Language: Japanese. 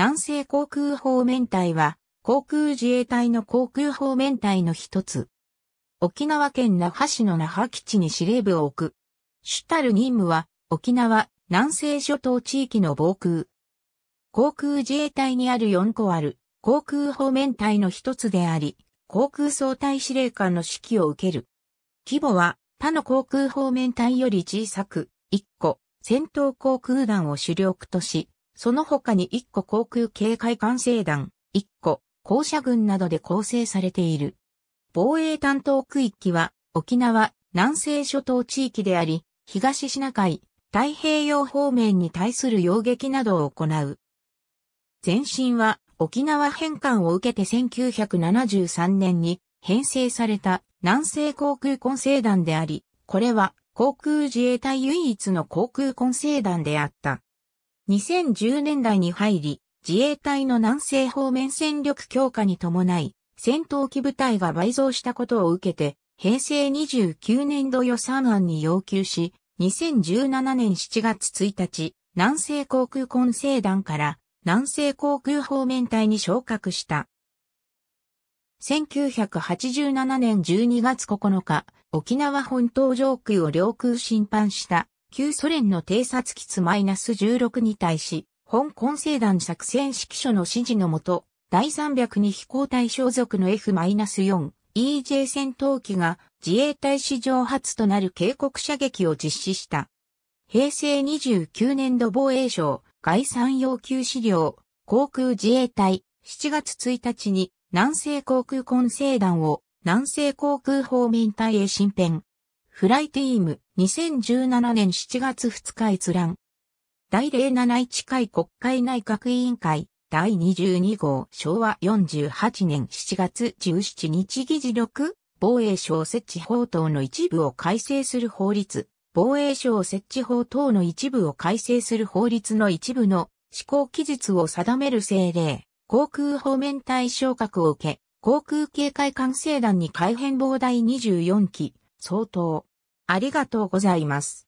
南西航空方面隊は、航空自衛隊の航空方面隊の一つ。沖縄県那覇市の那覇基地に司令部を置く。主たる任務は、沖縄、南西諸島地域の防空。航空自衛隊にある4個ある、航空方面隊の一つであり、航空総隊司令官の指揮を受ける。規模は、他の航空方面隊より小さく、1個、戦闘航空団を主力とし、その他に1個航空警戒管制団、1個、校舎群などで構成されている。防衛担当区域は、沖縄、南西諸島地域であり、東シナ海、太平洋方面に対する要撃などを行う。前身は沖縄返還を受けて1973年に編成された南西航空混成団であり、これは航空自衛隊唯一の航空混成団であった。2010年代に入り、自衛隊の南西方面戦力強化に伴い、戦闘機部隊が倍増したことを受けて、平成29年度予算案に要求し、2017年7月1日、南西航空混成団から南西航空方面隊に昇格した。1987年12月9日、沖縄本島上空を領空侵犯した旧ソ連の偵察機ツ -16 に対し、香港政団作戦指揮所の指示のもと、第302飛行隊所属の F-4、EJ 戦闘機が自衛隊史上初となる警告射撃を実施した。平成29年度防衛省概算要求資料航空自衛隊7月1日に南西航空混成団を南西航空方面隊へ進編。フライティーム2017年7月2日閲覧。第071回国会内閣委員会第22号昭和48年7月17日議事録防衛省設置法等の一部を改正する法律防衛省設置法等の一部を改正する法律の一部の施行期日を定める政令航空方面対象格を受け航空警戒管制団に改編防第24期相当ありがとうございます。